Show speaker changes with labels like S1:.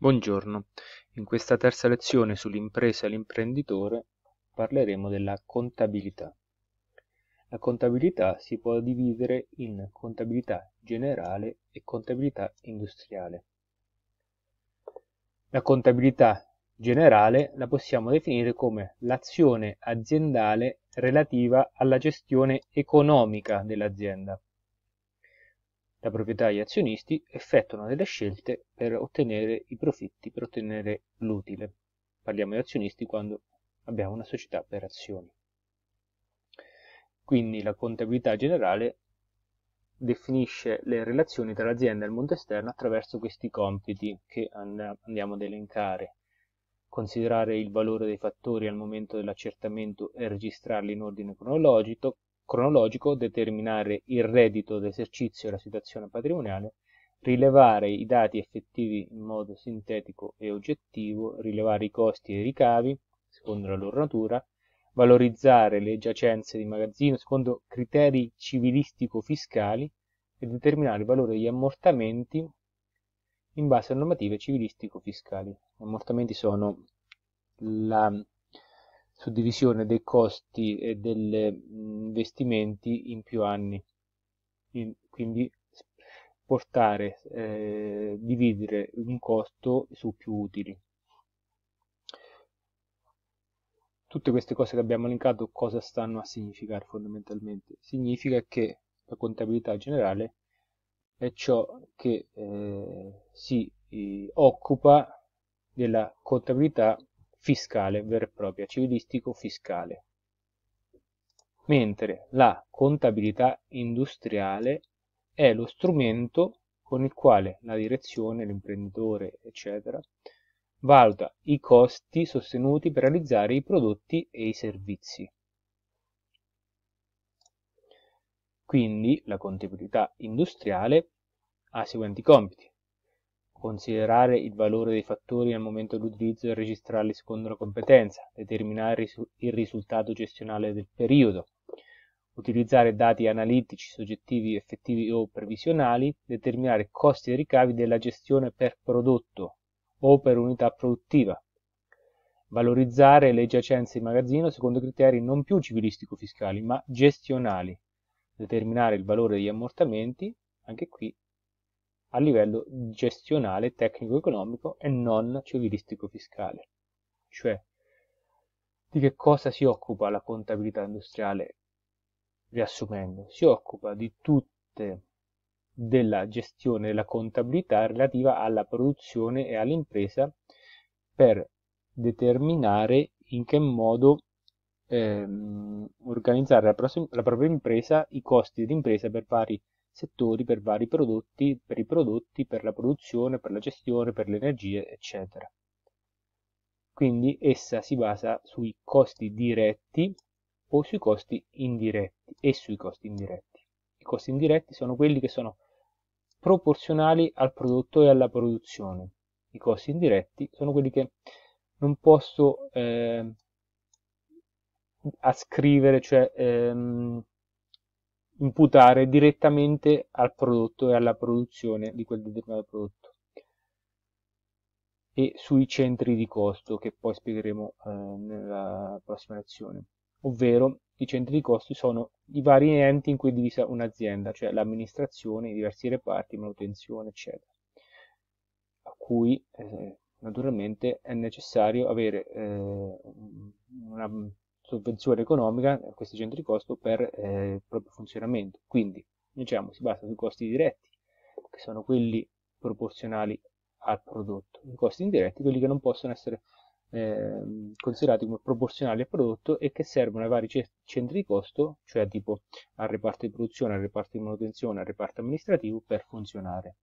S1: Buongiorno, in questa terza lezione sull'impresa e l'imprenditore parleremo della contabilità. La contabilità si può dividere in contabilità generale e contabilità industriale. La contabilità generale la possiamo definire come l'azione aziendale relativa alla gestione economica dell'azienda la proprietà e gli azionisti effettuano delle scelte per ottenere i profitti, per ottenere l'utile. Parliamo di azionisti quando abbiamo una società per azioni. Quindi la contabilità generale definisce le relazioni tra l'azienda e il mondo esterno attraverso questi compiti che andiamo ad elencare. Considerare il valore dei fattori al momento dell'accertamento e registrarli in ordine cronologico, cronologico, determinare il reddito d'esercizio e la situazione patrimoniale, rilevare i dati effettivi in modo sintetico e oggettivo, rilevare i costi e i ricavi, secondo la loro natura, valorizzare le giacenze di magazzino secondo criteri civilistico-fiscali e determinare il valore degli ammortamenti in base a normative civilistico-fiscali. Gli ammortamenti sono la suddivisione dei costi e degli investimenti in più anni. Quindi portare, eh, dividere un costo su più utili. Tutte queste cose che abbiamo elencato cosa stanno a significare fondamentalmente? Significa che la contabilità generale è ciò che eh, si eh, occupa della contabilità fiscale vera e propria, civilistico-fiscale, mentre la contabilità industriale è lo strumento con il quale la direzione, l'imprenditore, eccetera, valuta i costi sostenuti per realizzare i prodotti e i servizi. Quindi la contabilità industriale ha i seguenti compiti considerare il valore dei fattori al momento dell'utilizzo e registrarli secondo la competenza, determinare il risultato gestionale del periodo, utilizzare dati analitici, soggettivi, effettivi o previsionali, determinare costi e ricavi della gestione per prodotto o per unità produttiva, valorizzare le giacenze in magazzino secondo criteri non più civilistico-fiscali ma gestionali, determinare il valore degli ammortamenti, anche qui a livello gestionale, tecnico-economico e non civilistico-fiscale. Cioè, di che cosa si occupa la contabilità industriale? Riassumendo, si occupa di tutte della gestione della contabilità relativa alla produzione e all'impresa per determinare in che modo ehm, organizzare la, prossima, la propria impresa, i costi dell'impresa per vari settori per vari prodotti, per i prodotti, per la produzione, per la gestione, per le energie, eccetera. Quindi essa si basa sui costi diretti o sui costi indiretti e sui costi indiretti. I costi indiretti sono quelli che sono proporzionali al prodotto e alla produzione. I costi indiretti sono quelli che non posso eh, ascrivere, cioè ehm, imputare direttamente al prodotto e alla produzione di quel determinato prodotto e sui centri di costo che poi spiegheremo eh, nella prossima lezione ovvero i centri di costo sono i vari enti in cui è divisa un'azienda cioè l'amministrazione, i diversi reparti, manutenzione eccetera a cui eh, naturalmente è necessario avere eh, una sovvenzione economica a questi centri di costo per eh, il proprio funzionamento. Quindi diciamo, si basa sui costi diretti, che sono quelli proporzionali al prodotto, i costi indiretti, quelli che non possono essere eh, considerati come proporzionali al prodotto e che servono ai vari centri di costo, cioè tipo al reparto di produzione, al reparto di manutenzione, al reparto amministrativo per funzionare.